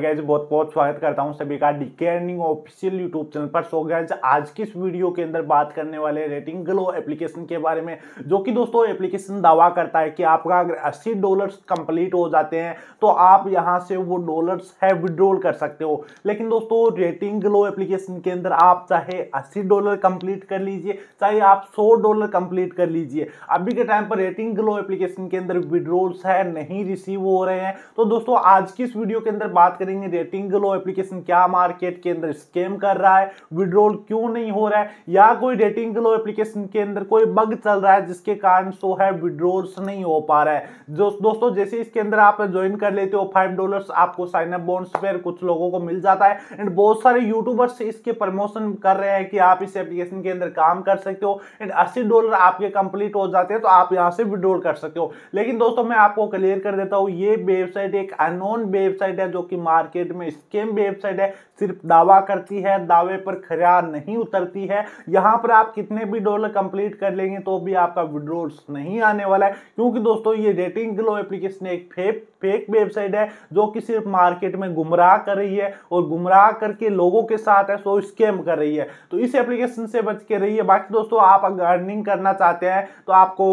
guys बहुत बहुत स्वागत करता हूं सभी का D earning official YouTube channel पर सो गाइज आज की इस वीडियो के अंदर बात करने वाले रेटिंग ग्लो एप्लीकेशन के बारे में जो कि दोस्तों एप्लीकेशन दावा करता है कि आपका अगर अस्सी डॉलर्स कंप्लीट हो जाते हैं तो आप यहां से वो डॉलर्स है विड्रॉल कर सकते हो लेकिन दोस्तों रेटिंग ग्लो एप्लीकेशन के अंदर आप चाहे अस्सी डॉलर कंप्लीट कर लीजिए चाहे आप सौ डॉलर कंप्लीट कर लीजिए अभी के टाइम पर रेटिंग ग्लो एप्लीकेशन के अंदर विड्रोल्स है नहीं रिसीव हो रहे हैं तो दोस्तों आज की इस वीडियो के अंदर बात करेंगे रेटिंग लो एप्लीकेशन क्या मार्केट के अंदर स्कैम कर रहा है विड्रोल क्यों नहीं हो रहा है या कोई रेटिंग लो एप्लीकेशन के अंदर कोई बग चल रहा है जिसके कारण सो तो है विड्रॉल्स नहीं हो पा रहा है जो दोस्तों जैसे इसके अंदर आप ज्वाइन कर लेते हो फाइव डॉलर आपको साइन अप बोनस पर कुछ लोगों को मिल जाता है एंड बहुत सारे यूट्यूबर्स इसके प्रमोशन कर रहे हैं कि आप इस एप्लीकेशन के अंदर काम कर सकते हो एंड अस्सी डॉलर आपके कंप्लीट हो जाते हैं तो आप यहाँ से विड्रोल कर सकते हो लेकिन दोस्तों मैं आपको क्लियर कर देता हूँ ये वेबसाइट एक अनोन वेबसाइट है जो कि मार्केट में स्केम वेबसाइट है सिर्फ दावा करती है दावे पर खरा नहीं उतरती है यहाँ पर आप कितने भी डॉलर कंप्लीट कर लेंगे तो भी आपका विड्रोल्स नहीं आने वाला है क्योंकि दोस्तों ये डेटिंग ग्लो एप्लीकेशन एक फेक फेक वेबसाइट है जो कि सिर्फ मार्केट में गुमराह कर रही है और गुमराह करके लोगों के साथ है सो स्कैम कर रही है तो इस एप्लीकेशन से बच के रहिए बाकी दोस्तों आप अर्निंग करना चाहते हैं तो आपको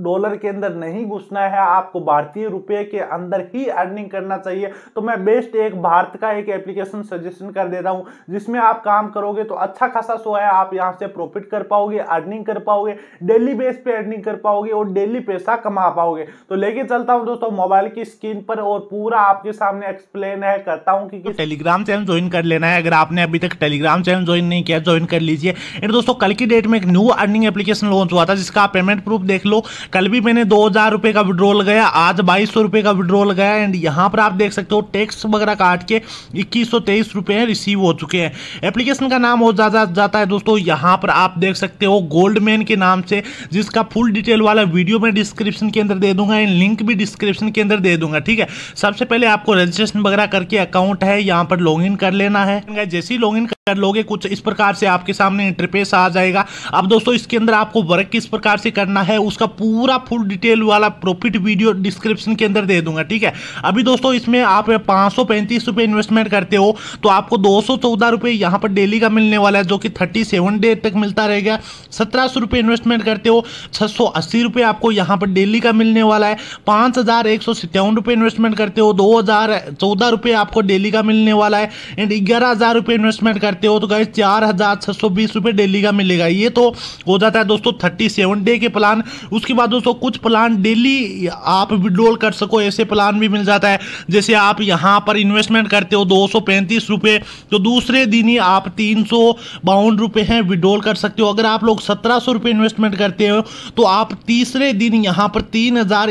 डॉलर के अंदर नहीं घुसना है आपको भारतीय रुपए के अंदर ही अर्निंग करना चाहिए तो मैं बेस्ट एक भारत का एक एप्लीकेशन सजेशन कर दे रहा हूँ जिसमें आप काम करोगे तो अच्छा खासा सो है आप यहाँ से प्रॉफिट कर पाओगे अर्निंग कर पाओगे डेली बेस पे अर्निंग कर पाओगे और डेली पैसा कमा पाओगे तो लेके चलता हूँ दोस्तों मोबाइल की स्क्रीन पर और पूरा आपके सामने एक्सप्लेन है करता हूँ कि, टेलीग्राम चैनल ज्वाइन कर लेना है अगर आपने अभी तक टेलीग्राम चैनल ज्वाइन नहीं किया ज्वाइन कर लीजिए दोस्तों कल की डेट में एक न्यू अर्निंग एप्लीकेशन लॉन्च हुआ था जिसका पेमेंट प्रूफ देख लो कल भी मैंने दो हजार रुपए का विड्रॉल गया आज बाईस सौ रुपए का विड्रॉल गया एंड यहाँ पर आप देख सकते हो टैक्स वगैरह काट के इक्कीस सौ तेईस रुपए रिसीव हो चुके हैं एप्लीकेशन का नाम हो ज़्यादा जाता है दोस्तों यहाँ पर आप देख सकते हो गोल्डमैन के नाम से जिसका फुल डिटेल वाला वीडियो मैं डिस्क्रिप्शन के अंदर दे दूंगा एंड लिंक भी डिस्क्रिप्शन के अंदर दे दूंगा ठीक है सबसे पहले आपको रजिस्ट्रेशन वगैरह करके अकाउंट है यहाँ पर इन कर लेना है जैसे ही इन कर लोगे कुछ इस प्रकार से आपके सामने इंटरफेस आ जाएगा अब दोस्तों इसके अंदर आपको वर्क किस प्रकार से करना है उसका पूरा पूरा फुल डिटेल वाला प्रॉफिट वीडियो डिस्क्रिप्शन के अंदर दे दूंगा ठीक है अभी दोस्तों इसमें आप पाँच सौ इन्वेस्टमेंट करते हो तो आपको दो सौ यहाँ पर डेली का मिलने वाला है जो कि थर्टी डे तक मिलता रहेगा सत्रह सौ इन्वेस्टमेंट करते हो छह सौ आपको यहां पर डेली का मिलने वाला है पाँच हज़ार एक सौ सत्तावन रुपए इन्वेस्टमेंट करते हो दो हज़ार चौदह रुपए आपको डेली का मिलने वाला है एंड ग्यारह हज़ार रुपए इन्वेस्टमेंट करते हो तो गाइज चार हज़ार छह सौ बीस रुपए डेली का मिलेगा ये तो हो जाता है दोस्तों थर्टी सेवन डे के प्लान उसके बाद बाद दोस्तों कुछ प्लान डेली आप विड्रोल कर सको ऐसे प्लान भी मिल जाता है जैसे आप यहाँ पर इन्वेस्टमेंट करते हो दो सौ तो दूसरे दिन ही आप तीन सौ हैं विड्रोल कर सकते हो अगर आप लोग सत्रह इन्वेस्टमेंट करते हो तो आप तीसरे दिन यहाँ पर तीन हज़ार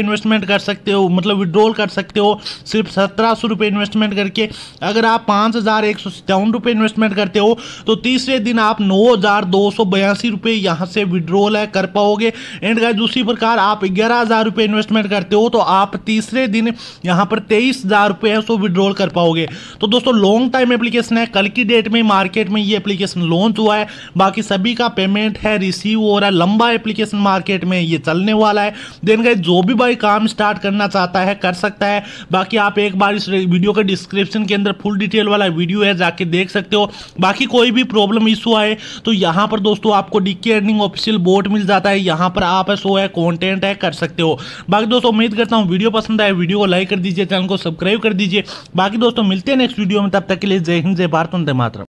इन्वेस्टमेंट कर सकते हो मतलब विड्रोल कर सकते हो सिर्फ सत्रह सौ रुपये इन्वेस्टमेंट करके अगर आप पाँच हज़ार एक सौ सत्तावन रुपये इन्वेस्टमेंट करते हो तो तीसरे दिन आप नौ हज़ार दो सौ बयासी रुपये यहाँ से विड्रोल है कर पाओगे एंड जाएगा दूसरी प्रकार आप ग्यारह हज़ार रुपये इन्वेस्टमेंट करते हो तो आप तीसरे दिन यहाँ पर तेईस हज़ार रुपये है सो विड्रॉल कर पाओगे तो दोस्तों लॉन्ग टाइम एप्लीकेशन है कल की डेट में मार्केट में ये एप्लीकेशन लॉन्च हुआ है बाकी सभी का पेमेंट है रिसीव हो रहा है लंबा एप्लीकेशन मार्केट में ये चलने वाला है देन गए जो भी भाई काम स्टार्ट करना चाहता है कर सकता है बाकी आप एक बार इस वीडियो के डिस्क्रिप्शन के अंदर फुल डिटेल वाला वीडियो है जाके देख सकते हो बाकी कोई भी प्रॉब्लम इशू आए तो यहाँ पर दोस्तों आपको डिक्की अर्निंग ऑफिशियल बोर्ड मिल जाता है यहाँ पर आप का शो है कॉन्टेंट है कर सकते हो बाकी दोस्तों उम्मीद करता हूँ वीडियो पसंद आए वीडियो को लाइक कर दीजिए चैनल को सब्सक्राइब कर दीजिए बाकी दोस्तों मिलते हैं नेक्स्ट वीडियो में तब तक के लिए जय हिंद जय भारत वंदे